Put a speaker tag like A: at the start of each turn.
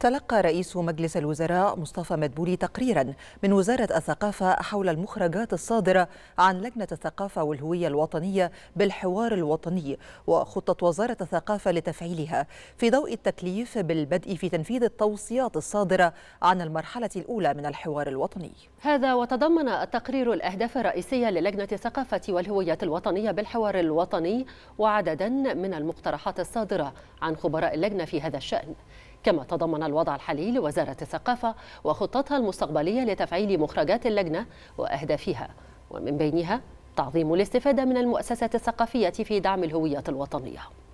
A: تلقى رئيس مجلس الوزراء مصطفى مدبولي تقريرا من وزارة الثقافة حول المخرجات الصادرة عن لجنة الثقافة والهوية الوطنية بالحوار الوطني وخطة وزارة الثقافة لتفعيلها في ضوء التكليف بالبدء في تنفيذ التوصيات الصادرة عن المرحلة الأولى من الحوار الوطني
B: هذا وتضمن التقرير الأهداف الرئيسية للجنة الثقافة والهوية الوطنية بالحوار الوطني وعددا من المقترحات الصادرة عن خبراء اللجنة في هذا الشأن كما تضمن الوضع الحالي لوزارة الثقافة وخطتها المستقبلية لتفعيل مخرجات اللجنة وأهدافها ومن بينها تعظيم الاستفادة من المؤسسات الثقافية في دعم الهوية الوطنية